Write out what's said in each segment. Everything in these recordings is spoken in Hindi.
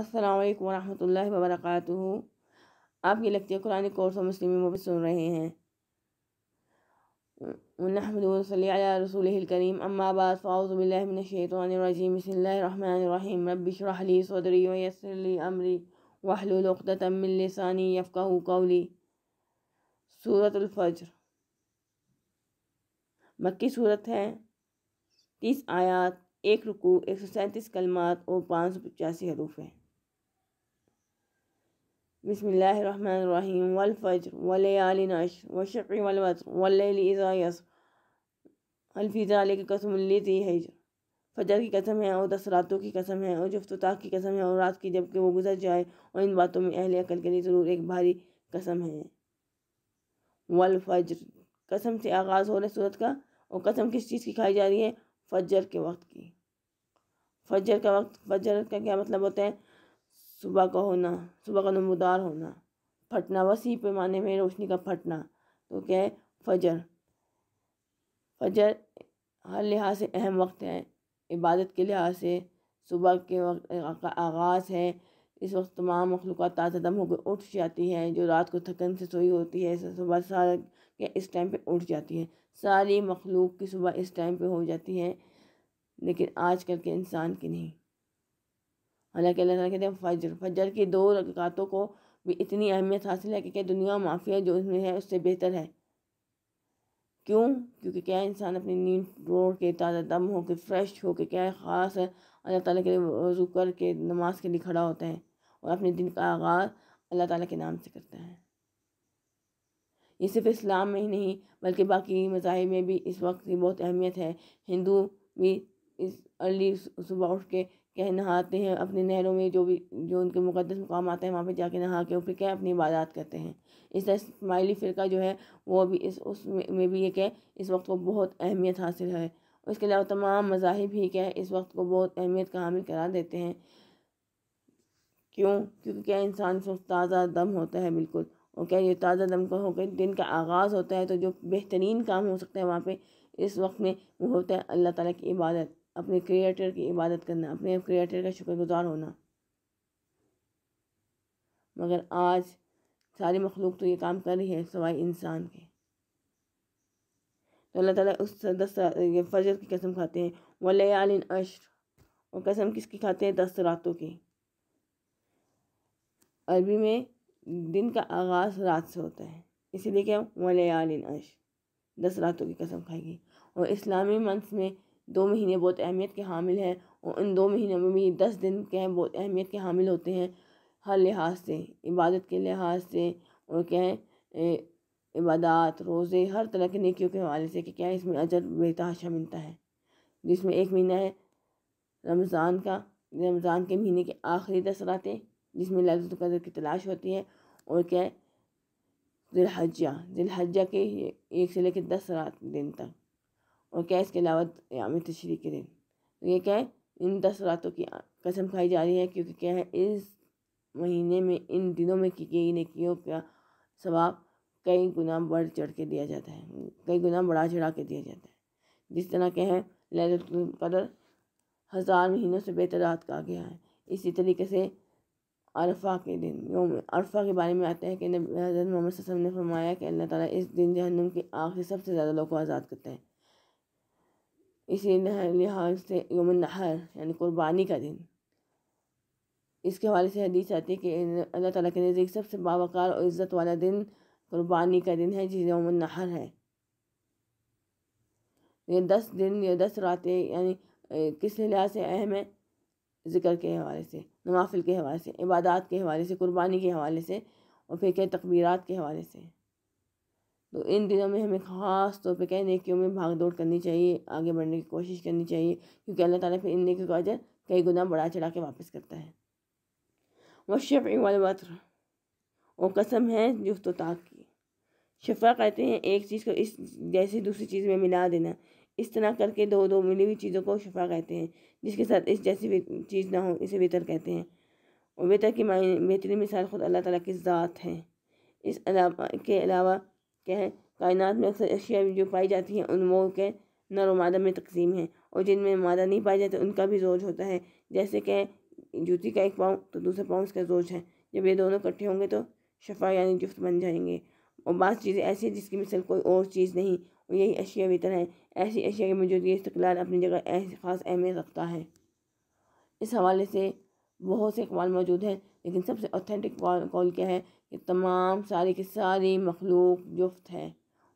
अस्सलाम वालेकुम वरहमतुल्लाहि आप ये लगती है कुरान कोर्स और मुस्लिम मोबाइल सुन रहे हैं रसूल करीम अम्माबाज़बिल्लिनशैतरजीम बसमीम रबीशरहली सदरी वसरली अमरी वाहलतमिलसानी यफ़ा कौली सूरतफ़्र मक्की सूरत है तीस आयात एक रुकू एक सौ सैंतीस कलमात और पाँच सौ पचासी हरूफ हैं बसमीम वलफ़र वलनाश वशफ़ी वलवसर वल्लज़ा यसर अलफीज़ा के कसमती हजर फजर की कसम है और दस रातों की कसम है और जफ्तः की कसम है और रात की जबकि वो गुजर जाए और इन बातों में अहल अकल के लिए ज़रूर एक भारी कसम है वलफ़र कसम से आगाज़ हो रहा है सूरत का और कसम किस चीज़ की खाई जा रही है फजर के वक्त की फजर का वक्त फजर का क्या मतलब होता है सुबह का होना सुबह का नमदार होना फटना वसी पैमाने में रोशनी का फटना तो क्या है फजर फजर हर लिहाज से अहम वक्त है इबादत के लिहाज से सुबह के वक्त का आगाज़ है इस वक्त तमाम मखलूक ताज़दम होकर उठ जाती हैं जो रात को थकन से सोई होती है सुबह सारा के इस टाइम पे उठ जाती है सारी मखलूक की सुबह इस टाइम पे हो जाती है लेकिन आजकल के इंसान की नहीं हालांकि अल्लाह ताला कहते हैं फजर फजर की दो रकातों को भी इतनी अहमियत हासिल है कि दुनिया माफिया जो उसमें है उससे बेहतर है क्यों क्योंकि क्या इंसान अपनी नींद रोड़ के ताज़ा दम हो के फ्रेश हो के क्या ख़ास अल्लाह ताला के लिए वजू कर के नमाज के लिए खड़ा होता है और अपने दिन का आगाज़ अल्लाह ताला के नाम से करता है ये सिर्फ इस्लाम में ही नहीं बल्कि बाकी मज़ाहिब में भी इस वक्त की बहुत अहमियत है हिंदू भी इस अर्ली सुबह उठ के कह नहाते हैं अपनी नहरों में जो भी जो उनके मुकदस मुकाम आते हैं वहाँ पर जाके नहा के फिर क्या अपनी इबादत करते हैं इस तरह इसमाइली फ़िरका जो है वो भी इस उस में, में भी ये क्या इस वक्त को बहुत अहमियत हासिल है उसके अलावा तमाम मजाहब ही क्या इस वक्त को बहुत अहमियत का हामिल करा देते हैं क्यों क्योंकि क्या इंसान वक्त ताज़ा दम होता है बिल्कुल और क्या ये ताज़ा दम का होकर दिन का आगाज़ होता है तो जो बेहतरीन काम हो सकता है वहाँ पर इस वक्त में वो होता है अल्लाह ताली की इबादत अपने क्रिएटर की इबादत करना अपने क्रिएटर का शुक्रगुजार होना मगर आज सारी मखलूक तो ये काम कर रही है सवाई इंसान के तो अल्लाह ताला उस दस ये फजर की कसम खाते हैं वलयालिन अशर और कसम किसकी खाते हैं दस रातों की अरबी में दिन का आगाज़ रात से होता है इसीलिए क्या वलयालिन अशर दस रातों की कसम खाएगी और इस्लामी मंथ में दो महीने बहुत अहमियत के हामिल हैं और इन दो महीनों में भी दस दिन के हैं बहुत अहमियत के हामिल होते हैं हर लिहाज से इबादत के लिहाज से और क्या है इबादत रोज़े हर तरह के नेकियों के हवाले से कि क्या इसमें अजर बेतहाशा मिलता है जिसमें एक महीना है रमज़ान का रमज़ान के महीने के आखिरी दस रातें जिसमें लफ्ज़ की तलाश होती है और क्या है दिलहजा दिलहजा के एक से लेकर दस रात दिन तक और क्या इसके अलावा याम तशरी के दिन तो ये क्या है इन दस रातों की कसम खाई जा रही है क्योंकि क्या है इस महीने में इन दिनों में की गई नकियों का सवाब कई गुना बढ़ चढ़ के दिया जाता है कई गुना बढ़ा चढ़ा के दिया जाता है जिस तरह के हैं लदर हज़ार महीनों से बेहतर रात कहा गया है इसी तरीके से अरफा के दिन योम अरफा के बारे में आता है कि हज़रत मोहम्मद ने फरमाया कि अल्लाह ताला इस दिन जहनुम की आग से सबसे ज़्यादा लोगों को आज़ाद करते हैं इसी लिहाज से यम नहर यानी क़ुरबानी का दिन इसके हवाले से हदीस आती है कि अल्लाह ताला के नज़दीक सबसे बावकार और इज़्ज़त वाला दिन क़ुरबानी का दिन है जिस यम नहर है ये दस दिन या दस रातें यानी किस लिहाज से अहम है ज़िक्र के हवाले से नवाफिल के हवाले से इबादत के हवाले से क़ुरबानी के हवाले से और फिर के तकबीरत के हवाले से तो इन दिनों में हमें ख़ास तौर पे क्या नेकियों में भाग दौड़ करनी चाहिए आगे बढ़ने की कोशिश करनी चाहिए क्योंकि अल्लाह ताला फिर इन नेकियों का अजर कई गुना बढ़ा चढ़ा के वापस करता है वशफ़ी वाले वत्र और कसम है जुफ्त ताक की शफ़ा कहते हैं एक चीज़ को इस जैसी दूसरी चीज़ में मिला देना इस तरह करके दो दो मिली हुई चीज़ों को शफ़ा कहते हैं जिसके साथ इस जैसी चीज़ ना हो इसे बेहतर कहते हैं और बेहतर की बेहतरीन मिसाल खुद अल्लाह ताला की ज़ात है इस अलावा के अलावा क्या है कायनात में अक्सर अशिया जो पाई जाती हैं उन उनमों के नर व मादा में तकसीम है और जिनमें मादा नहीं पाए जाते उनका भी जोज होता है जैसे कि जूती का एक पाँव तो दूसरा पाँव उसका जोज है जब ये दोनों इकट्ठे होंगे तो शफा यानी जुफ्त बन जाएंगे और बात चीज़ें ऐसी हैं जिसकी मिसल कोई और चीज़ नहीं और यही अशिया वेतन है ऐसी अशिया की मौजूदगी इस्तकलाल अपनी जगह खास अहमियत रखता है इस हवाले से बहुत से अकवाल मौजूद हैं लेकिन सबसे ऑथेंटिक कॉल क्या है कि तमाम सारे के सारे मखलूक जुफ्त हैं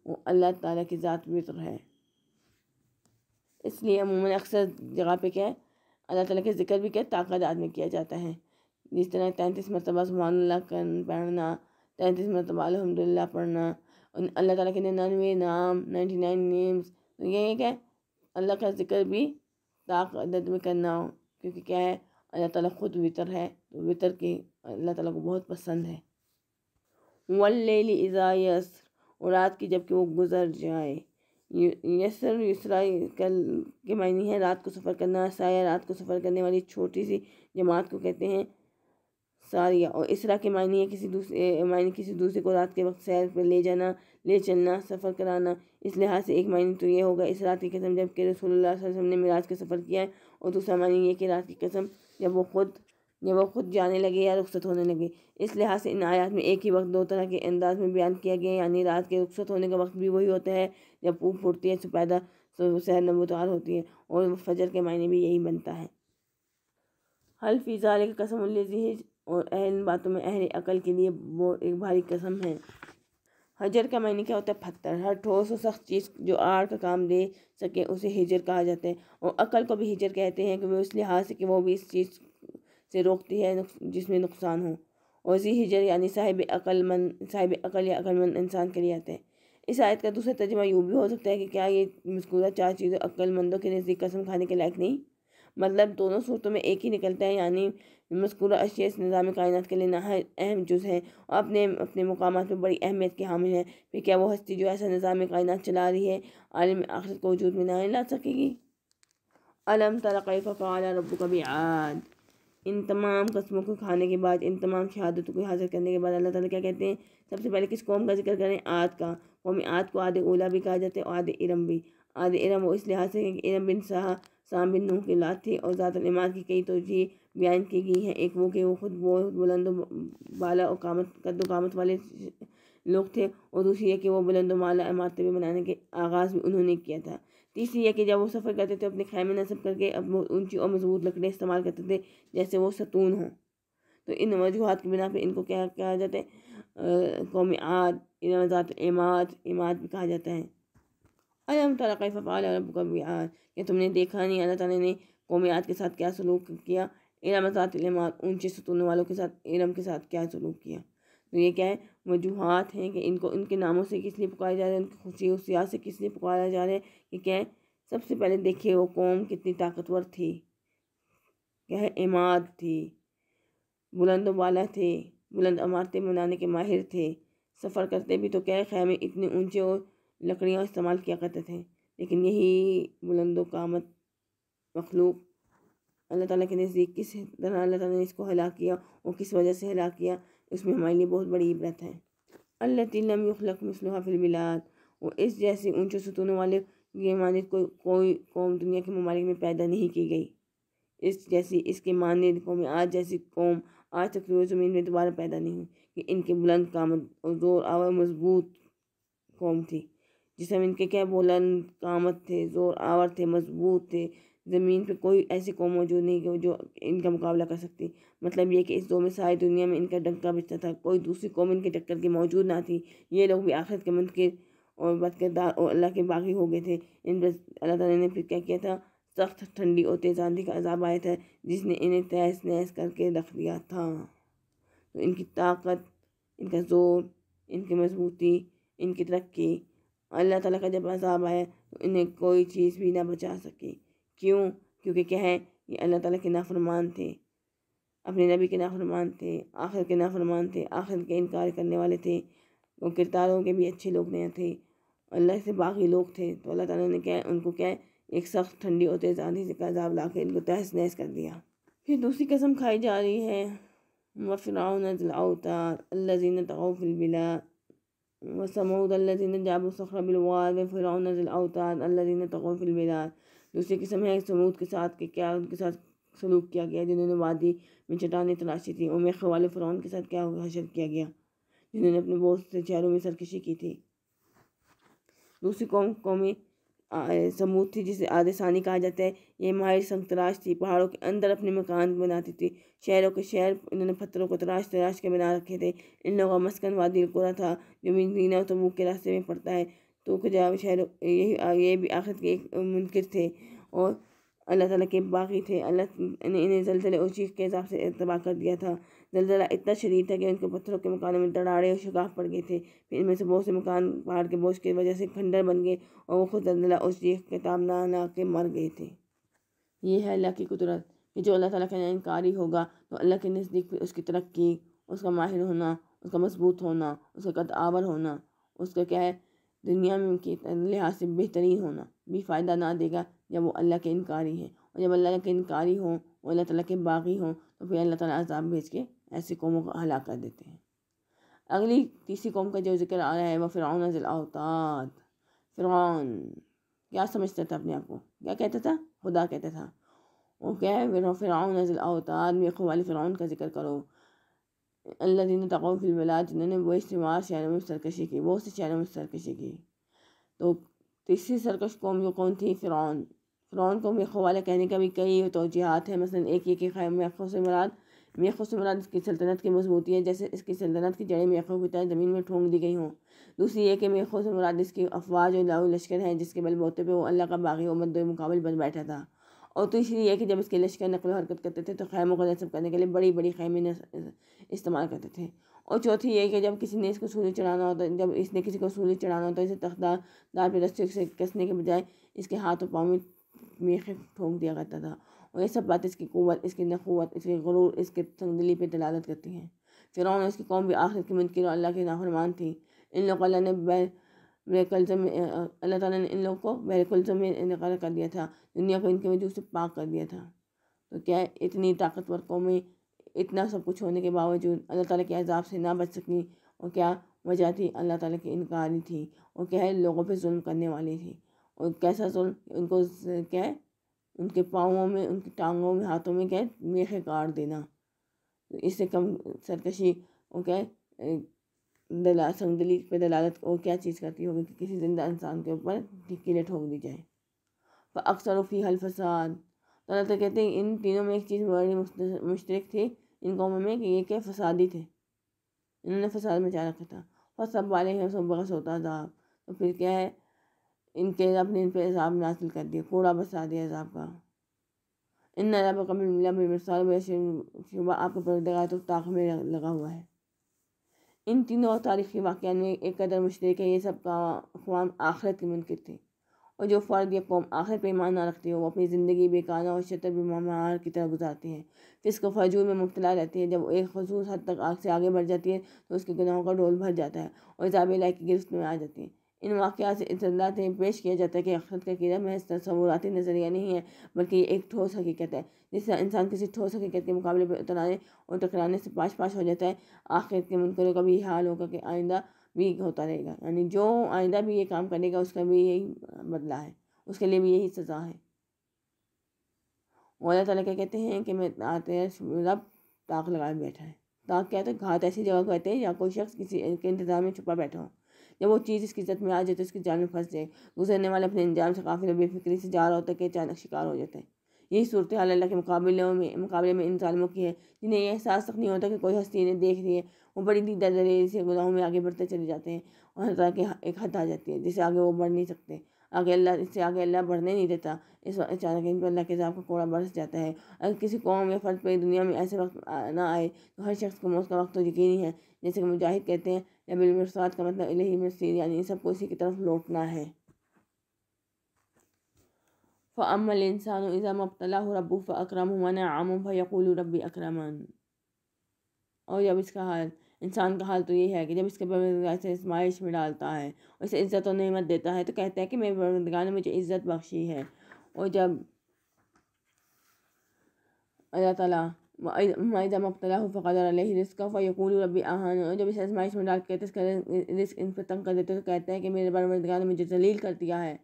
वो अल्लाह ताला की ज़ात मित्र तो है इसलिए अमूमन अक्सर जगह पे क्या है अल्लाह ताला के जिक्र भी क्या ताकत आदमी किया जाता है जिस तरह तैंतीस मरतबा सुबहानल्ला कर पढ़ना तैंतीस मरतबा अलहमदिल्ला पढ़ना अल्लाह ताला के निन्यानवे नाम नाइन्टी नाइन नेम्स तो ये क्या है अल्लाह का जिक्र भी ताकत में करना हो क्योंकि क्या है अल्लाह ताला ख़ुद वितर है तो वितर के अल्लाह ताला को बहुत पसंद है वल्लेली इज़ा यसर और रात की जबकि वो गुज़र जाए यसर यसरा के मायने है रात को सफ़र करना साया रात को सफ़र करने वाली छोटी सी जमात को कहते हैं सारिया और इसरा के मायने है किसी दूसरे मायने किसी दूसरे को रात के वक्त सैर पर ले जाना ले चलना सफ़र कराना इस लिहाज से एक मायने तो ये होगा इस रात की कसम जबकि रसोल्ला वसम ने मिराज का सफ़र किया है और दूसरा मायने ये कि रात की कसम जब वो खुद जब वो खुद जाने लगे या रुखसत होने लगे इस लिहाज से इन आयात में एक ही वक्त दो तरह के अंदाज में बयान किया गया यानी रात के रुखसत होने का वक्त भी वही होता है जब ऊप फुटती है सुपैदा तो तो सहर नमोदार होती है और फजर के मायने भी यही बनता है हल फ़िज़ा कसम और अहम बातों में अहर अकल के लिए वो एक भारी कसम है हजर का मायने क्या होता है पत्थर हर ठोस और सख्त चीज़ जो आड़ का काम दे सके उसे हिजर कहा जाता है और अकल को भी हिजर कहते हैं कि उस इस लिहाज से कि वो भी इस चीज़ से रोकती है जिसमें नुकसान हो और इसी हिजर यानी साहिब अकलमंद साहिब अकल या अकलमंद इंसान के लिए आते हैं इस आयत का दूसरा तर्जमा यूँ भी हो सकता है कि क्या ये मस्कूरा चार चीज़ों अक्लमंदों के नज़दीक कसम खाने के लायक नहीं मतलब दोनों सूरतों में एक ही निकलता है यानी मस्कूर अशिया इस निज़ाम कायनत के लिए नहाय अहम जुज़ है और अपने अपने मकाम पर बड़ी अहमियत के हामिल है फिर क्या वो हस्ती जो ऐसा निज़ाम कायनत चला रही है आलम आखिर को वजूद में ना ला सकेगी अलम तरक़ रब रबू कभी आद इन तमाम कस्मों को खाने के बाद इन तमाम शहादतों को हासिल करने के बाद अल्लाह ताला क्या कहते हैं सबसे पहले किस कौम का जिक्र करें आद का कौम आद को आद ओला भी कहा जाता है और आद इरम भी आद इरम वो इस लिहाज से इरम बिन साहा साम बिन नूह की लात थी और ज़ात की कई तोजी बयान की गई हैं एक वो कि वो खुद बहुत बुलंद बाला और कामत कदोकामत कामत वाले लोग थे और दूसरी है कि वो बुलंद माला भी बनाने के आगाज़ भी उन्होंने किया था तीसरी है कि जब वो सफ़र करते थे अपने खैमे नसब करके अब ऊंची और मजबूत लकड़ें इस्तेमाल करते थे जैसे वो सतून हों तो इन वजूहत के बिना पर इनको क्या कहा जाता है कौमी आद इमाद इमाद भी कहा जाता है अलम तला रब का रबुकमियात तुमने देखा नहीं अल्लाह तला ने कौमियात के साथ क्या सलूक किया इरम सात ऊंचे सतून वालों के साथ इरम के साथ क्या सलूक किया तो ये क्या है वजूहत हैं कि इनको इनके नामों से किस लिए पुकारा जा रहा है उनकी खुशी उसियात से किस लिए पुकारा जा रहा है ये क्या है सबसे पहले देखिए वो कौम कितनी ताकतवर थी क्या है इमाद थी बुलंद वाला थे बुलंद अमारतें बनाने के माहिर थे सफ़र करते भी तो क्या है खैमे इतने ऊंचे और लकड़ियाँ इस्तेमाल किया करते थे लेकिन यही बुलंदो कामत मखलूक अल्लाह ताला के नज़दीक किस तरह अल्लाह ताला ने इसको हला किया और किस वजह से हला किया इसमें हमारे लिए बहुत बड़ी इबरत है अल्लाह तिलम युखलक और इस जैसे ऊंचे सतूनों वाले ये मानद कोई कोई कौम दुनिया के ममालिक में पैदा नहीं की गई इस जैसी इसके मानद कौम आज जैसी कौम आज तक रोज़ ज़मीन में दोबारा पैदा नहीं हुई कि इनके बुलंद कामत और ज़ोर आवर मजबूत कौम थी जिसमें इनके क्या बोला कामत थे ज़ोर आवर थे मजबूत थे ज़मीन पे कोई ऐसी कौम मौजूद नहीं कि जो इनका मुकाबला कर सकती मतलब ये कि इस दौर में सारी दुनिया में इनका डंका बचता था कोई दूसरी कौम इनके टक्कर की मौजूद ना थी ये लोग भी आखिरत के मंद के और बद किरदार और अल्लाह के बागी हो गए थे इन पर अल्लाह ताला ने फिर क्या किया था सख्त ठंडी और तेज़ आंधी का अजाब आया था जिसने इन्हें तहस नहस करके रख दिया था तो इनकी ताकत इनका ज़ोर इनकी मजबूती इनकी तरक्की अल्लाह ताला का जब अजाब आए इन्हें कोई चीज़ भी ना बचा सकी क्यों क्योंकि क्या है ये अल्लाह ताला के नाफरमान थे अपने नबी के नाफरमान थे आखिर के नाफरमान थे आखिर के इनकार करने वाले थे वो किरदारों के भी अच्छे लोग नहीं थे अल्लाह से बाकी लोग थे तो अल्लाह ताला ने क्या उनको क्या एक सख्त ठंडी होते आंधी से अजाब ला के इनको तहस नहस कर दिया फिर दूसरी कसम खाई जा रही है वफ़राउन अजलाउतार अल्लाजीन तौफिलबिला समूद अल्लाजीन जाबू सखरबिलवाद फ़िरौन अवताद अल्लाजीन तकफ़िल बिलाद दूसरी किस्म है समूद के साथ के क्या उनके साथ सलूक किया गया जिन्होंने वादी में चट्टानी तलाशी थी उमेर खवाल फ़िरौन के साथ क्या हशर किया गया जिन्होंने अपने बहुत से शहरों में सरकशी की थी दूसरी कौम कौमी समूह थी जिसे आदेशानी कहा जाता है ये माहिर तराश थी पहाड़ों के अंदर अपने मकान बनाती थी शहरों के शहर इन्होंने पत्थरों को तराश तराश के बना रखे थे इन लोगों का मस्कन वादी कोरा था जो मिंगीना तबूक के रास्ते में पड़ता है तो कुजाब शहरों यही ये भी आखिर के एक मुनकर थे और अल्लाह ताली के बाकी थे अल्लाह ने इन्हें जलजले और चीख के हिसाब से तबाह कर दिया था दलदला इतना शरीर था कि उनके पत्थरों के मकानों में दराड़े और शिकाफ पड़ गए थे फिर इनमें से बहुत से मकान पहाड़ के बोझ की वजह से खंडर बन गए और वो खुद दलदला और चीख के तामना ना के मर गए थे ये है अल्लाह की कुदरत कि जो अल्लाह ताला का इनकारी होगा तो अल्लाह के नज़दीक उसकी तरक्की उसका माहिर होना उसका मजबूत होना उसका कद आवर होना उसका क्या है दुनिया में उनके लिहाज से बेहतरीन होना भी फ़ायदा ना देगा जब वो अल्लाह के इनकारी हैं और जब अल्लाह के इनकारी हों और अल्लाह ताला के बागी हों तो फिर अल्लाह ताला अजाब भेज के ऐसी कौमों का हला कर देते हैं अगली तीसरी कौम का जो जिक्र आ रहा है वह फ़िरौन ज़िलाउताद फ़िर क्या समझता था अपने आप को क्या कहता था खुदा कहता था वो क्या है नज़ल ज़िलाउताद मेखों वाले फ़िर का जिक्र करो अल्लाह दिन तकफ़िलबलाद जिन्होंने वो इस्तेमाल शहरों में सरकशी की बहुत से शहरों में सरकशी की तो तीसरी सरकश कौम जो कौन थी फ़िर फ़िरौन को मेखों वाले कहने का भी कई तोजहत हैं मसलन एक ये कि खैर मेखों से मराद मेख मुराद इसकी सल्तनत की मजबूती है जैसे इसकी सल्तनत की जड़ें मेखों की तरह ज़मीन में ठोंक दी गई हों दूसरी ये कि मेखों से मुराद इसकी अफवाज और लाऊ लश्कर हैं जिसके बलबोते पर वो अल्लाह का बागी उमद मुकाबल बन बैठा था और तीसरी ये कि जब इसके लश्कर नकल हरकत करते थे तो खैमों को नसब करने के लिए बड़ी बड़ी खैमें इस्तेमाल करते थे और चौथी ये कि जब किसी ने इसको सूर्य चढ़ाना हो तो जब इसने किसी को सूर्य चढ़ाना हो तो इसे तख्तार दार पर रस्सी से कसने के बजाय इसके हाथों पाँव में ठोंक दिया करता था और ये सब बातें इसकी कुत इसकी नकूत इसके गरूर इसके तंगदिली पर दलालत करती हैं फ़िरौन इसकी कौम भी आखिर की मुनकर और अल्लाह की नाफरमान थी इन लोग अल्लाह ने बैरकुलजम अल्लाह ताला ने इन लोगों को बैरकुलजम में इनकार कर दिया था दुनिया को इनके वजूद से पाक कर दिया था तो क्या इतनी ताकतवर कौमें इतना सब कुछ होने के बावजूद अल्लाह ताला के अजाब से ना बच सकी और क्या वजह थी अल्लाह ताला की इनकारी थी और क्या है लोगों पर जुल्म करने वाली थी और कैसा जुल्म उनको क्या है उनके पाँवों में उनकी टांगों में हाथों में क्या मेखे काट देना तो इससे कम सरकशी वो क्या दला संगदली पे दलालत वो क्या चीज़ करती होगी कि किसी जिंदा इंसान के ऊपर किले ठोक दी जाए पर अक्सर फी हल फसाद अल्लाह तो कहते हैं इन तीनों में एक चीज़ बड़ी मुश्तरक थी इन कौमों में कि ये क्या फसादी थे इन्होंने फसाद मचा रखा था और सब वाले हैं सब बस होता था तो फिर क्या है इनके अपने इन पर एजाब नासिल कर दिया कूड़ा बसा दिया एजाब का इन अजाब कबील आपके परदगा तो ताक में लगा हुआ है इन तीनों तारीखी वाक़ में एक कदर मुश्तरक है ये सब का अकवाम आखिरत के मुनकर थे और जो फ़र्द या कौम आखिर पर ईमान ना रखती है वो अपनी ज़िंदगी बेकाना और शतर बीमार की तरह गुजारती है फिर को फजूर में मुबला रहती है जब एक खसूस हद तक आग से आगे बढ़ जाती है तो उसके गुनाहों का डोल भर जाता है और जाबिला की गिरफ्त में आ जाती है इन वाक़ात से पेश किया जाता है कि आखिरत का कीड़ा महज तस्वूरती नज़रिया नहीं है बल्कि ये एक ठोस हकीकत है जिससे इंसान किसी ठोस हकीकत के मुकाबले पर उतराने और टकराने से पाश पाश हो जाता है आखिरत के मुनकरों का भी हाल होगा कि आइंदा भी होता रहेगा यानी जो आइंदा भी ये काम करेगा उसका भी यही बदला है उसके लिए भी यही सज़ा है अल्लाह ताला क्या कहते हैं कि मैं आते रब ताक लगाए बैठा है ताक क्या है तो घात ऐसी जगह को कहते हैं या कोई शख्स किसी के इंतज़ाम में छुपा बैठा हो जब वो चीज़ इसकी इज्जत में आ जाए तो इसकी जान में फंस जाए गुजरने वाले अपने अंजाम से काफ़ी बेफिक्री से जा रहा होता है कि अचानक शिकार हो जाते हैं यही सूरत हाल अल्लाह के मुकाबलों में मुकाबले में इन ालमों की है जिन्हें यह एहसास तक नहीं होता कि कोई हस्ती इन्हें देख रही है वो बड़ी दीदा दलेरी से गुनाहों में आगे बढ़ते चले जाते हैं और हर तरह की एक हद आ जाती है जिसे आगे वो बढ़ नहीं सकते आगे अल्लाह इससे आगे अल्लाह बढ़ने नहीं देता इस अचानक इन पर अल्लाह के जाप का कोड़ा बरस जाता है अगर किसी कौम या फर्द पर दुनिया में ऐसे वक्त ना आए तो हर शख्स को मौत का वक्त तो यकीनी है जैसे कि मुजाहिद कहते हैं नबिलमरसात का मतलब इलाही यानी सबको इसी की तरफ लौटना है फ़मल इंसान इज़ा मबतला रबू फ़ अक्रम मन आम रबी अक्रमन और जब इसका हाल इंसान का हाल तो ये है कि जब इसके परवरदगार से आजमाइश में डालता है और इसे इज़्ज़त और नमत देता है तो कहता है कि मेरे परवरदगार ने मुझे इज़्ज़त बख्शी है और जब अल्लाह ताला मायदा मबतला फ़क़र रिस्क यकूल रबी आहान और जब इसे आजमाइश में डाल के इसका रिस्क इन पर तंग कर देते तो कहते हैं कि मेरे परवरदगार ने मुझे जलील कर दिया है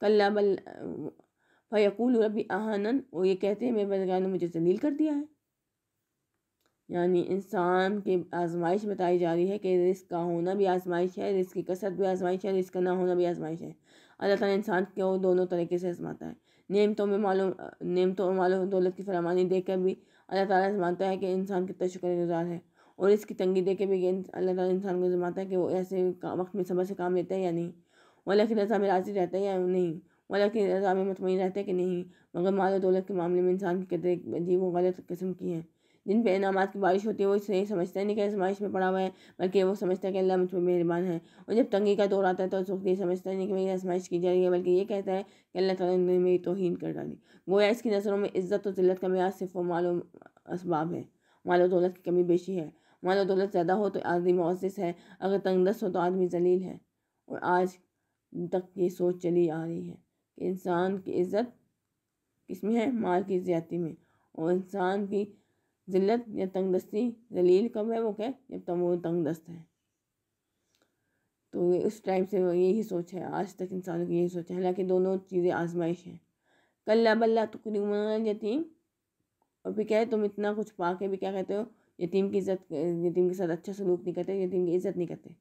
कल्ला बल फ़यकूल रबी आहानन वो ये कहते हैं मेरे परवरदगार ने मुझे जलील कर दिया है यानी इंसान के आजमाइश बताई जा रही है कि रिस्क का होना भी आजमाइश है रिस्क की कसरत भी आजमाइश है रिस्क का ना होना भी आजमाइश है अल्लाह ताला इंसान को दोनों तरीके से आजमाता है नियमतों में मालूम नियमतों और मालूम दौलत की फरमानी देकर भी अल्लाह ताला आजमाता है कि इंसान कितना शुक्रगुजार है और इसकी तंगी देकर भी अल्लाह ताला इंसान को आजमाता है कि वो ऐसे वक्त में सबर से काम लेता है या नहीं वाला की रजा में राजी रहता है या नहीं वाला की रजा में मतमिन रहता है कि नहीं मगर माल दौलत के मामले में इंसान की कदर वो गलत किस्म की है जिन पर इनाम की बारिश होती है वो इसे समझते नहीं कि इस बारिश में पड़ा हुआ है बल्कि वो समझता है कि अल्लाह मुझ पर मेहरबान है और जब तंगी का दौर आता है तो उस वक्त ये समझता नहीं कि मेरी आजमाइश की जा रही है बल्कि ये कहता है कि अल्लाह तला ने मेरी तोहन कर डाली गोया इसकी नज़रों में इज़्ज़त और जिल्लत का मेरा सिर्फ मालूम इसबाब है मालो दौलत की कमी बेशी है मालो दौलत ज़्यादा हो तो आदमी मोजिस है अगर तंगदस हो तो आदमी जलील है और आज तक ये सोच चली आ रही है कि इंसान की इज़्ज़त किस में है माल की ज्यादा में और इंसान की ज़िल्लत या तंग दस्ती जलील कब है वो क्या जब तम वो तंग दस्त है तो उस टाइम से यही सोच है आज तक इंसानों की यही सोच है हालांकि दोनों चीज़ें आजमाइश हैं कल्ला बल्ला तकरीमन यतीम और भी क्या है तुम इतना कुछ पा के भी क्या कहते हो यतीम की इज़्ज़त यतीम के साथ अच्छा सलूक नहीं करते यतीम की इज़्ज़त नहीं करते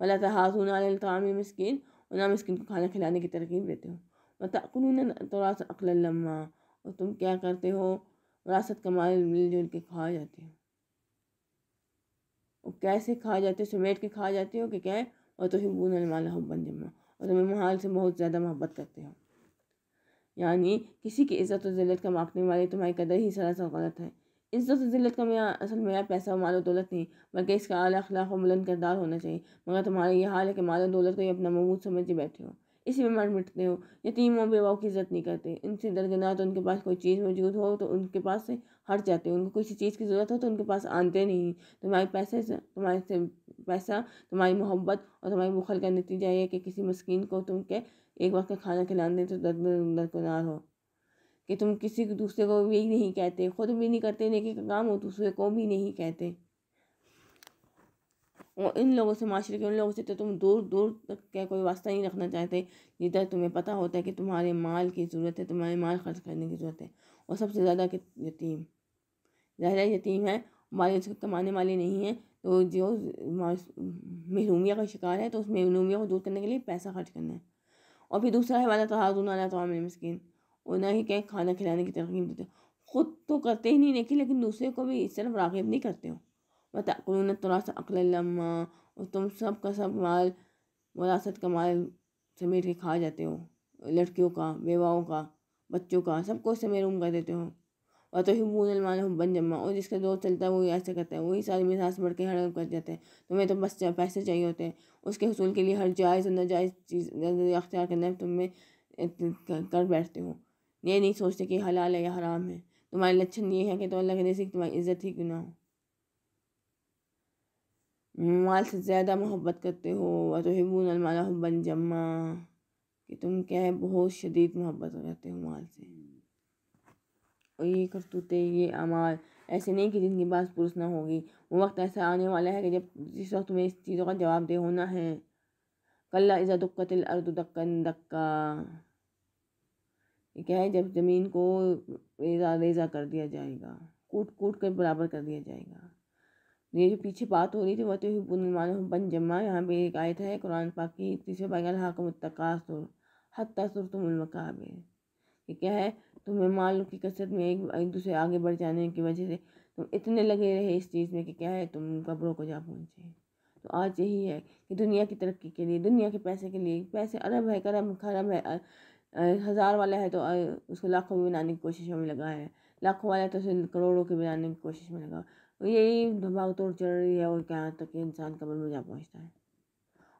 वाला तहासुन तामिल मस्किन और ना मस्किन को खाना खिलाने की तरकीब देते हो वतकुन तोड़ा अकल लम्मा और तुम क्या करते हो विरासत का माल मिलजुल के खा जाते हो और कैसे खा जाते हो समेट के खा जाते हो कि क्या और तो वाला अलमाल हब्बन जमा और तुम्हें तो महाल से बहुत ज़्यादा मोहब्बत करते हो यानी किसी की इज़्ज़त और ज़िलत का मापने वाले तुम्हारी कदर ही सरासर गलत है इज़्ज़त और ज़िलत का मेरा असल मेरा पैसा और माल और दौलत नहीं बल्कि इसका अला अखलाक और बुलंद करदार होना चाहिए मगर तुम्हारा यह हाल है कि माल और दौलत को ही अपना ममूद समझ बैठे हो इसी में मर मिटते हो यतीमों बेवाओं की इज्जत नहीं करते इनसे दरगनार तो उनके पास कोई चीज़ मौजूद हो तो उनके पास से हट जाते हो उनको किसी चीज़ की ज़रूरत हो तो उनके पास आते नहीं तुम्हारे पैसे तुम्हारे से पैसा तुम्हारी मोहब्बत और तुम्हारी बुखल का नतीजा ये कि किसी मस्किन को तुम के एक वक्त खाना खिलाने तो दर्द दरकनार हो कि तुम किसी दूसरे को भी नहीं कहते खुद भी नहीं करते लेकिन काम हो दूसरे को भी नहीं कहते और इन लोगों से माशरे के उन लोगों से तो तुम दूर दूर तक क्या कोई वास्ता नहीं रखना चाहते जिधर तुम्हें पता होता है कि तुम्हारे माल की ज़रूरत है तुम्हारे माल खर्च करने की ज़रूरत है और सबसे ज़्यादा कि यतीम ज़्यादा यतीम है माली उसके कमाने वाले नहीं है तो जो महरूमिया का शिकार है तो उस महरूमिया को दूर करने के लिए पैसा खर्च करना है और फिर दूसरा है वाला तहाजुन अला तमाम मस्किन और ना ही क्या खाना खिलाने की तरकीब देते हो ख़ुद तो करते ही नहीं देखी लेकिन दूसरे को भी इस तरफ रागब नहीं करते हो व तकलून अकल लम्मा और तुम सब का सब माल वरासत का माल समेट के खा जाते हो लड़कियों का बेवाओं का बच्चों का सबको समेरूम कर देते हो और तो हिबून बन जमा और जिसका दौर चलता है वही ऐसा करता है वही सारी मिजाज बढ़ के हड़प कर जाते हैं तुम्हें तो बस पैसे चाहिए होते हैं उसके हसूल के लिए हर जायज़ और नाजायज़ चीज़ अख्तियार करना तुम्हें कर बैठते हो ये नहीं सोचते कि हलाल है या हराम है तुम्हारे लक्षण ये है कि तो अल्लाह के नज़दीक तुम्हारी इज़्ज़त ही क्यों ना हो माल से ज़्यादा मोहब्बत करते हो तो अलमाला हब्बन जमा कि तुम क्या है बहुत शदीद मोहब्बत करते हो माल से और ये करतूते ये अमाल ऐसे नहीं कि जिनकी बात पुरुष ना होगी वो वक्त ऐसा आने वाला है कि जब जिस वक्त तुम्हें इस चीज़ों का जवाब दे होना है कल्ला इज़ा दुक्कतिल अर्द दक्कन दक्का क्या है जब ज़मीन को रेजा रेजा कर दिया जाएगा कूट कूट कर बराबर कर दिया जाएगा ये जो पीछे बात हो रही थी वह तो बन जमा यहाँ पे एक आयत है कुरान पाक की तीसरे पैगल हाकमतकासुर हत्तासुर तुमकाबिर ये क्या है तुम्हें लो की कसरत में एक, दूसरे आगे बढ़ जाने की वजह से तुम इतने लगे रहे इस चीज़ में कि क्या है तुम कब्रों को जा पहुँचे तो आज यही है कि दुनिया की तरक्की के लिए दुनिया के पैसे के लिए पैसे अरब है करब खरब है हज़ार वाला है तो उसको लाखों में बनाने की कोशिशों में लगा है लाखों वाला है तो उसे करोड़ों के बनाने की कोशिश में लगा यही तोड़ चल रही है और क्या तक कि इंसान कबर में जा पहुँचता है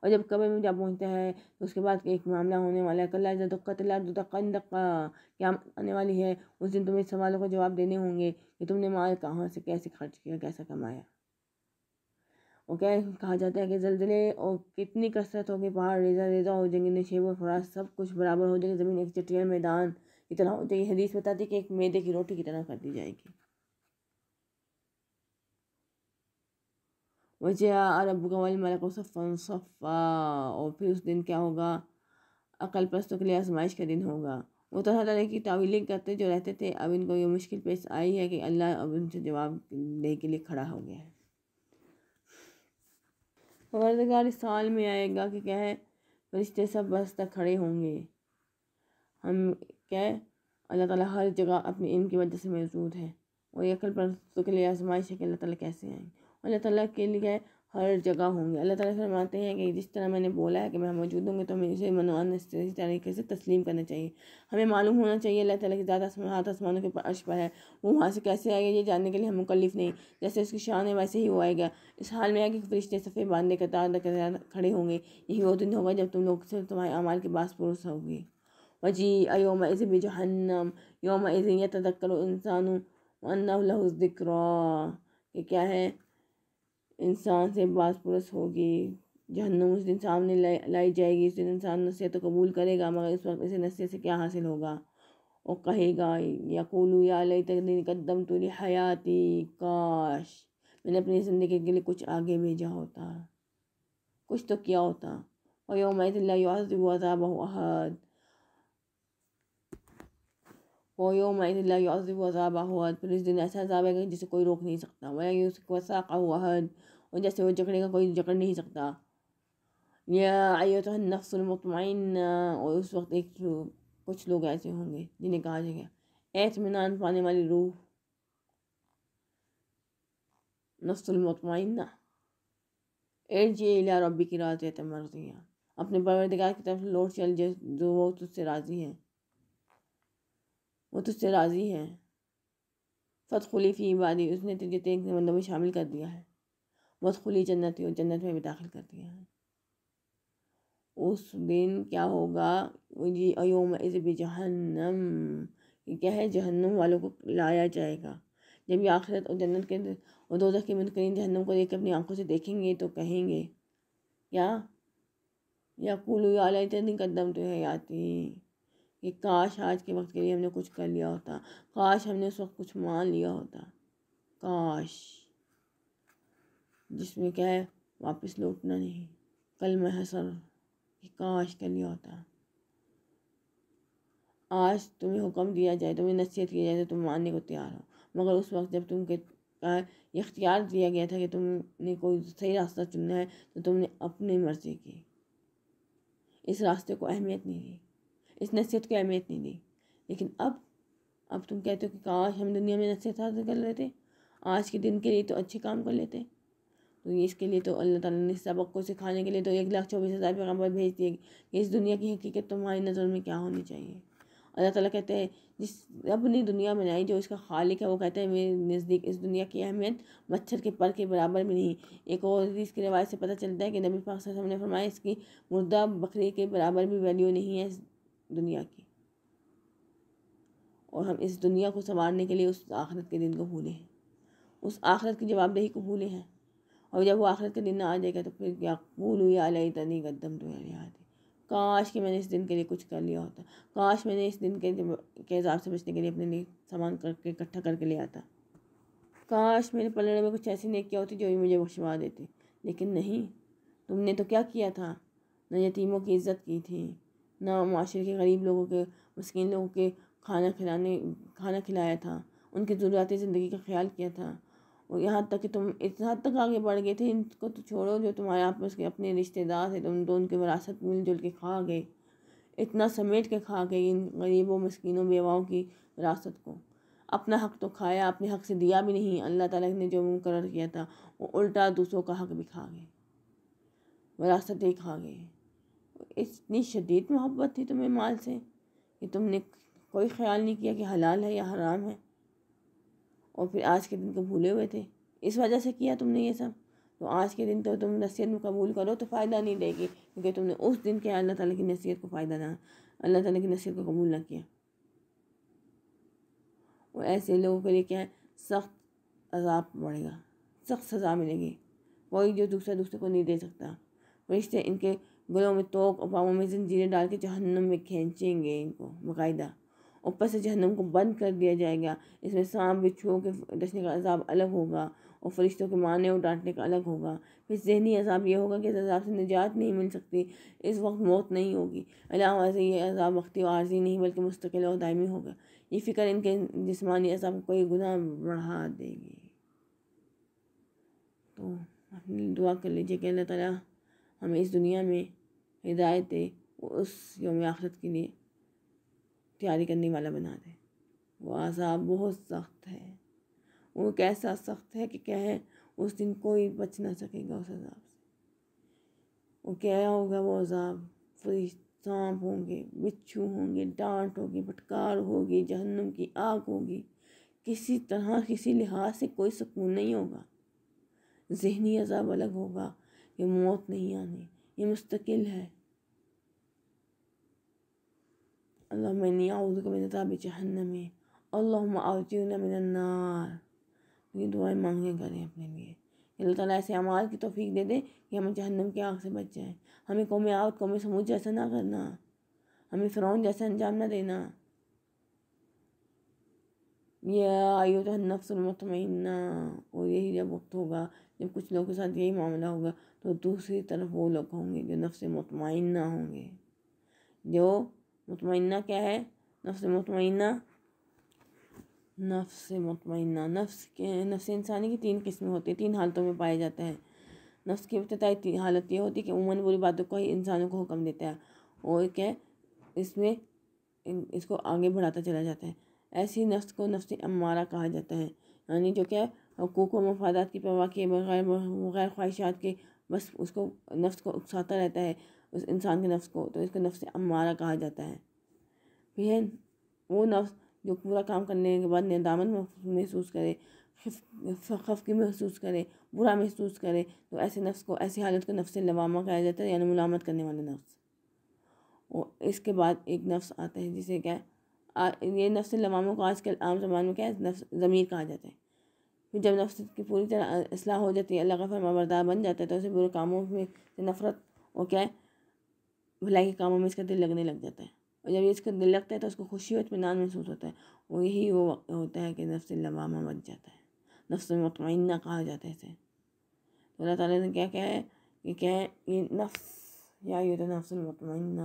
और जब कबर में जा पहुँचता है तो उसके बाद एक मामला होने वाला है कल्ला कतला तला दक्का क्या आने वाली है उस दिन तुम्हें सवालों का जवाब देने होंगे कि तुमने माल कहाँ से कैसे खर्च किया कैसा कमाया और क्या कहा जाता है कि जलजले और कितनी कसरत होगी पहाड़ रेजा रेजा हो जाएंगे नशेब और फराज सब कुछ बराबर हो जाएंगे ज़मीन एक चटिया मैदान की तरह हो जाएगी हदीस बताती है कि एक मैदे की रोटी की तरह कर दी जाएगी वजह रबुका वलमलक सफ़न सफ़ा और फिर उस दिन क्या होगा अकल परस्तों के लिए आजमाइश का दिन होगा वो तरह तरह की तावीलें करते जो रहते थे अब इनको ये मुश्किल पेश आई है कि अल्लाह अब उनसे जवाब देने के लिए खड़ा हो गया है वर्दगार इस साल में आएगा कि क्या है फरिश्ते सब बस तक खड़े होंगे हम क्या अल्लाह ताला हर जगह अपने इनकी की वजह से मौजूद है और ये अकल परस्तों के लिए आजमाइश है कि अल्लाह ताला कैसे आएंगे अल्लाह ताला के लिए हर जगह होंगे अल्लाह ताला फरमाते हैं कि जिस तरह मैंने बोला है कि मैं मौजूद होंगे तो हमें इसे मनवान इसी तरीके से तस्लीम करना चाहिए हमें मालूम होना चाहिए अल्लाह ताला की ज़्यादा आसमान हाथ आसमानों के अर्श पर है वो वहाँ से कैसे आएगा ये जानने के लिए हम मुकलफ नहीं जैसे उसकी शान है वैसे ही वो आएगा इस हाल में आया कि फरिश्ते सफ़े बांधने कतार खड़े होंगे यही वो दिन होगा जब तुम लोग से तुम्हारे अमाल के बास पुरुष होगी वजी अयोम भी जहन्नम योम इज़ तदक्कर इंसान अन्ना जिक्र क्या है इंसान से बासपुरस होगी जहनुम उस दिन सामने लाई जाएगी उस दिन इंसान नसीहत तो कबूल करेगा मगर इस वक्त इसे नसीहत से क्या हासिल होगा वो कहेगा यकूलू या लई तकदीन कदम तुरी हयाती काश मैंने अपनी ज़िंदगी के लिए कुछ आगे भेजा होता कुछ तो किया होता और योम अज़ाब अहद वो फिर इस दिन ऐसा अजाब है जिसे कोई रोक नहीं सकता वह उसको हुआ हुआहद और जैसे वो जकड़ेगा कोई जकड़ नहीं सकता या आयो तो नफ्समतमिन और उस वक्त एक कुछ लोग ऐसे होंगे जिन्हें कहा जाएगा एतमान पाने वाली रूह एट जी इला रबी की रात अपने परवरदगार की तरफ लौट चल जो वो तुझसे राज़ी हैं वो तुझसे राज़ी हैं फ़तखुली फ़ी इबादी उसने तुझे तेज बंदों में शामिल कर दिया है वतखुली जन्नत और जन्नत में भी दाखिल कर दिया है उस दिन क्या होगा ये अयोम इज़ब जहन्नम क्या है जहन्नम वालों को लाया जाएगा जब ये आखिरत और जन्नत के और दो के मुनकरीन जहन्नम को देख अपनी आंखों से देखेंगे तो कहेंगे या या कुल आला इतनी कदम तो है आती कि काश आज के वक्त के लिए हमने कुछ कर लिया होता काश हमने उस वक्त कुछ मान लिया होता काश जिसमें क्या है वापस लौटना नहीं कल मैं हसर कि काश कर लिया होता आज तुम्हें हुक्म दिया जाए तुम्हें नसीहत किया जाए तो तुम मानने को तैयार हो मगर उस वक्त जब तुम के इख्तियार दिया गया था कि तुमने कोई सही रास्ता चुनना है तो तुमने अपनी मर्ज़ी की इस रास्ते को अहमियत नहीं दी इस नसीहत को अहमियत नहीं दी लेकिन अब अब तुम कहते हो कि काश हम दुनिया में नसीहत हासिल कर लेते आज के दिन के लिए तो अच्छे काम कर लेते तो इसके लिए तो अल्लाह ताला ने सबक को सिखाने के लिए तो एक लाख चौबीस हज़ार पैगम्बर भेज दिए कि इस दुनिया की हकीकत तुम्हारी नज़र में क्या होनी चाहिए अल्लाह ताला कहते हैं जिस रब ने दुनिया बनाई जो इसका खालिक है वो कहते हैं मेरे नज़दीक इस दुनिया की अहमियत मच्छर के पर के बराबर भी नहीं एक और हदीस की रवायत से पता चलता है कि नबी पाक ने फरमाया इसकी मुर्दा बकरी के बराबर भी वैल्यू नहीं है दुनिया की और हम इस दुनिया को संवारने के लिए उस आखिरत के दिन को भूले हैं उस आखिरत की जवाबदेही को भूले हैं और जब वो आखिरत के दिन ना आ जाएगा तो फिर या भूलू हुई लाई तनी गद्दम तो आती काश कि मैंने इस दिन के लिए कुछ कर लिया होता काश मैंने इस दिन के के हिसाब से बचने के लिए अपने लिए सामान करके इकट्ठा करके ले आता काश मेरे पलड़े में कुछ ऐसी नहीं किया होती जो भी मुझे बख्शवा देती लेकिन नहीं तुमने तो क्या किया था न यतीमों की इज्जत की थी ना माशरे के गरीब लोगों के मस्किन लोगों के खाना खिलाने खाना खिलाया था उनकी ज़रूरत ज़िंदगी का ख्याल किया था और यहाँ तक कि तुम इतना हद तक आगे बढ़ गए थे इनको तो छोड़ो जो तुम्हारे आपस के अपने रिश्तेदार थे तुम दो उनके विरासत मिलजुल के खा गए इतना समेट के खा गए इन गरीबों मस्किनों बेवाओं की विरासत को अपना हक तो खाया अपने हक से दिया भी नहीं अल्लाह ताला ने जो मुकर किया था वो उल्टा दूसरों का हक भी खा गए विरासत ही खा गए इतनी शदीद मोहब्बत थी तुम्हें माल से कि तुमने कोई ख्याल नहीं किया कि हलाल है या हराम है और फिर आज के दिन को भूले हुए थे इस वजह से किया तुमने ये सब तो आज के दिन तो तुम नसीहत में कबूल करो तो फ़ायदा नहीं देगी क्योंकि तुमने उस दिन के अल्लाह ताला की नसीहत को फ़ायदा ना अल्लाह ताला की नसीहत को कबूल ना किया और ऐसे लोगों के लिए क्या है सख्त अजाब पड़ेगा सख्त सज़ा मिलेगी कोई जो दूसरा दूसरे को नहीं दे सकता फरिश्ते इनके गलों में तोक और पाँवों में जंजीरें डाल के जहन्नम में खींचेंगे इनको बाकायदा ऊपर से जहन्नम को बंद कर दिया जाएगा इसमें सांप बिछुओं के डसने का अजाब अलग होगा और फरिश्तों के मारने और डांटने का अलग होगा फिर जहनी अजाब यह होगा कि इस अजाब से निजात नहीं मिल सकती इस वक्त मौत नहीं होगी अलावा से यह अजाब वक्ती आर्जी नहीं बल्कि मुस्तकिल और दायमी होगा ये फिक्र इनके जिसमानी अजाब को कोई गुना बढ़ा देगी तो अपनी दुआ कर लीजिए कि अल्लाह ताला हमें इस दुनिया में हिदायतें उस योम आखरत के लिए तैयारी करने वाला बना दे वो अज़ाब बहुत सख्त है वो कैसा सख्त है कि क्या है उस दिन कोई बच ना सकेगा उस अज़ाब से वो क्या होगा वो अज़ाब फ्री सांप होंगे बिच्छू होंगे डांट होगी फटकार होगी जहन्नुम की आग होगी किसी तरह किसी लिहाज से कोई सुकून नहीं होगा जहनी अजाब अलग होगा कि मौत नहीं आनी ये मुस्तकिल है अल्लाह चहन में अल्लाह मेरा नार ये दुआएं मांगे करें अपने लिए अल्लाह ताला ऐसे अमाल की तोफीक दे दे कि हम जहन्नम की आँख से बच जाएं हमें कौम आउत कौम समूह जैसा ना करना हमें फ़िरौन जैसा अंजाम ना देना या आयो तो नफ्स नफ्समतमैना और यही जब वक्त होगा जब कुछ लोगों के साथ यही मामला होगा तो दूसरी तरफ वो लोग होंगे जो नफ्स मतमाइना होंगे जो मतमैना क्या है नफ्स मतमैना नफ्स मतमैना नफ्स के नफ्स इंसानी की तीन किस्में होती है तीन हालतों में पाया जाता है नफ्स की इब्तदाई हालत ये होती है कि उमन बुरी बातों को ही इंसानों को हुक्म देता है और क्या इसमें इसको आगे बढ़ाता चला जाता है ऐसी नफ्स को नफ्स अमारा कहा जाता है यानी जो क्या हकूक़ व मफादात की परवाह के बगैर बगैर ख्वाहिशात के बस उसको नफ्स को उकसाता रहता है उस इंसान के नफ्स को तो इसको नफ्स अमारा कहा जाता है फिर है वो नफ्स जो पूरा काम करने के बाद नदामत महसूस करे खफकी महसूस करे बुरा महसूस करे तो ऐसे नफ्स को ऐसी हालत को नफ्स लवामा कहा जाता है यानी मुलामत करने वाले नफ्स और इसके बाद एक नफ्स आता है जिसे क्या है ये नफ्स लवामा को आजकल आम जबान में क्या है ज़मीर कहा जाता है फिर जब नफ्स की पूरी तरह असलाह हो जाती है अल्लाह का फरमाबरदार बन जाता है तो उसे बुरे कामों में नफ़रत और क्या है भलाई के कामों में इसका दिल लगने लग जाता है और जब इसका दिल लगता है तो उसको खुशी और इतमान महसूस होता है और यही वो होता है कि नफ्स लवामा बच जाता है नफ्स मतमिन कहा जाता है इसे तो अल्लाह ताला ने क्या क्या है कि क्या है ये नफ्स या ये तो नफ्स मतमिन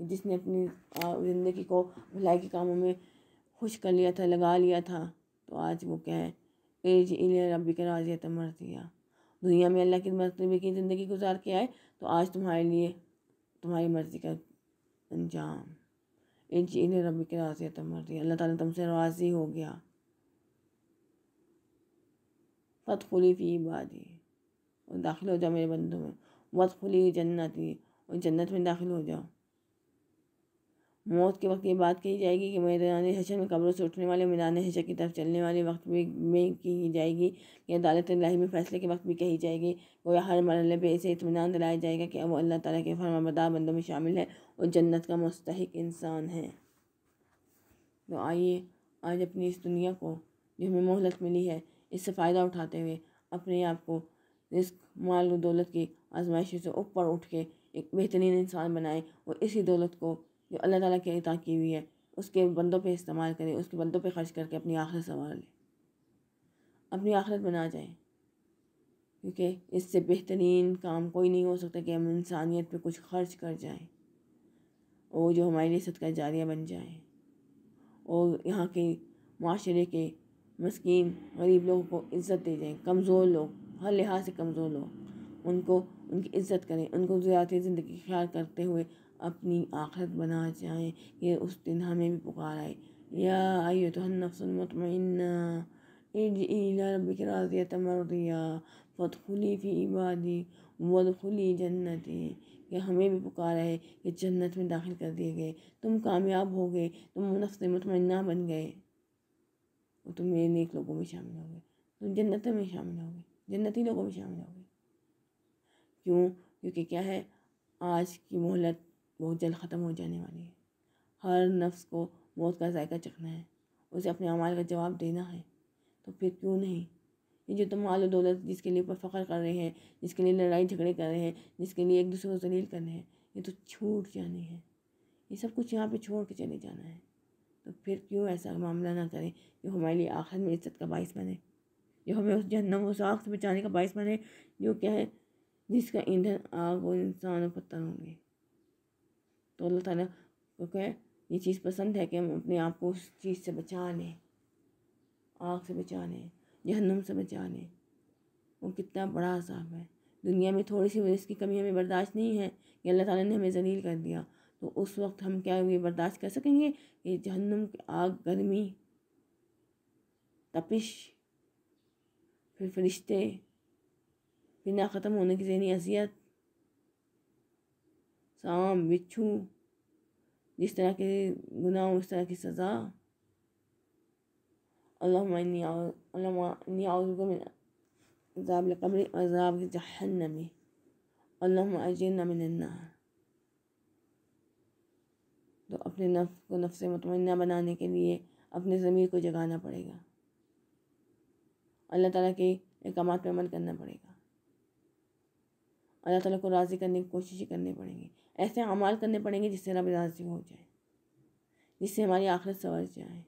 जिसने अपनी ज़िंदगी को भलाई के कामों में खुश कर लिया था लगा लिया था तो आज वो क्या है एज इले रबी के राजिया तो मर दिया दुनिया में अल्लाह की मरतबे की ज़िंदगी गुजार के आए तो आज तुम्हारे लिए तुम्हारी मर्ज़ी का अंजाम एज इले रबी के राजिया तो मर दिया अल्लाह ताला तुमसे राज़ी हो गया फत खुली फी इबादी और दाखिल हो जाओ मेरे बंदों में वत खुली जन्नत और जन्नत में दाखिल हो जाओ मौत के वक्त ये बात कही जाएगी कि मैदान हशर में कब्रों से उठने वाले मैदान हशर की तरफ चलने वाले वक्त भी में की जाएगी कि अदालत लाही में फैसले के वक्त भी कही जाएगी गोया हर मरल पर ऐसे इतमान दिलाया जाएगा कि वो अल्लाह ताला के फरमाबदा बंदों में शामिल है और जन्नत का मुस्तक इंसान है तो आइए आज अपनी इस दुनिया को जो हमें मोहलत मिली है इससे फ़ायदा उठाते हुए अपने आप को इस माल दौलत की आजमाइशों से ऊपर उठ के एक बेहतरीन इंसान बनाएं और इसी दौलत को जो अल्लाह ताला के अता की हुई है उसके बंदों पे इस्तेमाल करें उसके बंदों पे खर्च करके अपनी आखिरत संवार लें अपनी आखिरत बना जाए क्योंकि इससे बेहतरीन काम कोई नहीं हो सकता कि हम इंसानियत पे कुछ खर्च कर जाएं और जो हमारे लिए सदका जारिया बन जाए और यहाँ के माशरे के मस्किन गरीब लोगों को इज़्ज़त दे जाएँ कमज़ोर लोग हर लिहाज से कमज़ोर लोग उनको उनकी इज़्ज़त करें उनको ज़्यादा ज़िंदगी ख्याल करते हुए अपनी आखरत बना जाएं ये उस दिन हमें भी पुकार आए या आयो तो नफसमतमन्ना रबिक दिया तमरिया खुली फ़ी इबादी वदखुली जन्नती कि हमें भी पुकार है कि जन्नत में दाखिल कर दिए गए तुम कामयाब हो गए तुम नफ्स मतमना बन गए और तुम मेरे नेक लोगों में शामिल हो गए तुम जन्नत में शामिल हो गए जन्नती लोगों में शामिल हो गए क्यों क्योंकि क्या है आज की मोहलत बहुत जल्द ख़त्म हो जाने वाली है हर नफ्स को मौत का जायका चखना है उसे अपने अमाल का जवाब देना है तो फिर क्यों नहीं ये जो तुम माल दौलत जिसके लिए पर फ़ख्र कर रहे हैं जिसके लिए लड़ाई झगड़े कर रहे हैं जिसके लिए एक दूसरे को जलील कर रहे हैं ये तो छूट जानी है ये सब कुछ यहाँ पे छोड़ के चले जाना है तो फिर क्यों ऐसा मामला ना करें जो हमारे लिए आखिर में इज्जत का बायस बने जो हमें उस जन्म उस आग से बचाने का बायस बने जो क्या है जिसका ईंधन आग और इंसान और पत्थर होंगे तो अल्लाह ताला को ये चीज़ पसंद है कि हम अपने आप को उस चीज़ से बचा लें आग से बचा लें जहन्नुम से बचा लें वो कितना बड़ा असाब है दुनिया में थोड़ी सी इसकी कमी हमें बर्दाश्त नहीं है कि अल्लाह ताला ने हमें जलील कर दिया तो उस वक्त हम क्या ये बर्दाश्त कर सकेंगे ये जहनुम की आग गर्मी तपिश फिर फरिश्ते फिर ना ख़त्म होने की जहनी अजियत साम बिच्छू जिस तरह के गुनाह उस तरह की सज़ा तो अपने नफ्स को नफ्स मतमन्ना बनाने के लिए अपने ज़मीर को जगाना पड़ेगा अल्लाह ताला के अहकाम पर अमल करना पड़ेगा अल्लाह ताला को राज़ी करने की कोशिश करनी पड़ेंगी ऐसे अमाल करने पड़ेंगे जिससे रब राज़ी हो जाए जिससे हमारी आखिरत सवर जाए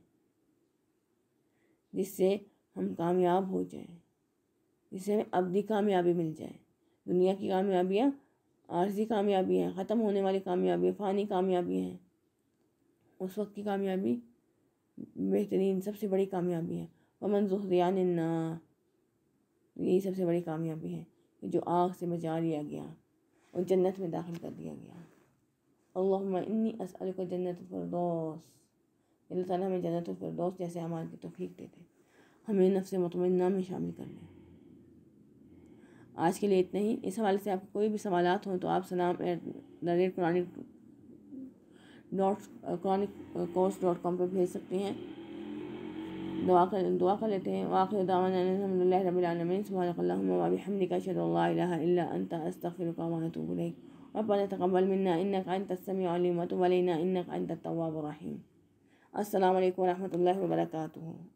जिससे हम कामयाब हो जाए जिससे हमें अबदी कामयाबी मिल जाए दुनिया की कामयाबियाँ आर्जी कामयाबी हैं ख़त्म होने वाली कामयाबी फ़ानी कामयाबी हैं उस वक्त की कामयाबी बेहतरीन सबसे बड़ी कामयाबी है वमन जुहरियान यही सबसे बड़ी कामयाबी है जो आग से बचा लिया गया और जन्नत में दाखिल कर दिया गया अल्लाह इन्नी असल को जन्नत फरदोस अल्लाह ताला हमें जन्नत फरदोस जैसे अमाल की तोफ़ी दे हमें नफ्स मतमना में शामिल कर लें आज के लिए इतना ही इस हवाले से आपको कोई भी सवाल हो तो आप सलाम at the rate chronic dot chronic course dot com पर भेज सकते हैं دواقل دواقلتين واخر دعوانا ان الحمد لله رب العالمين سبحانك اللهم وبحمدك اشهد ان لا اله الا انت استغفرك واتوب اليك ربنا تقبل منا انك انت السميع العليم وتب علينا انك انت التواب الرحيم السلام عليكم ورحمه الله وبركاته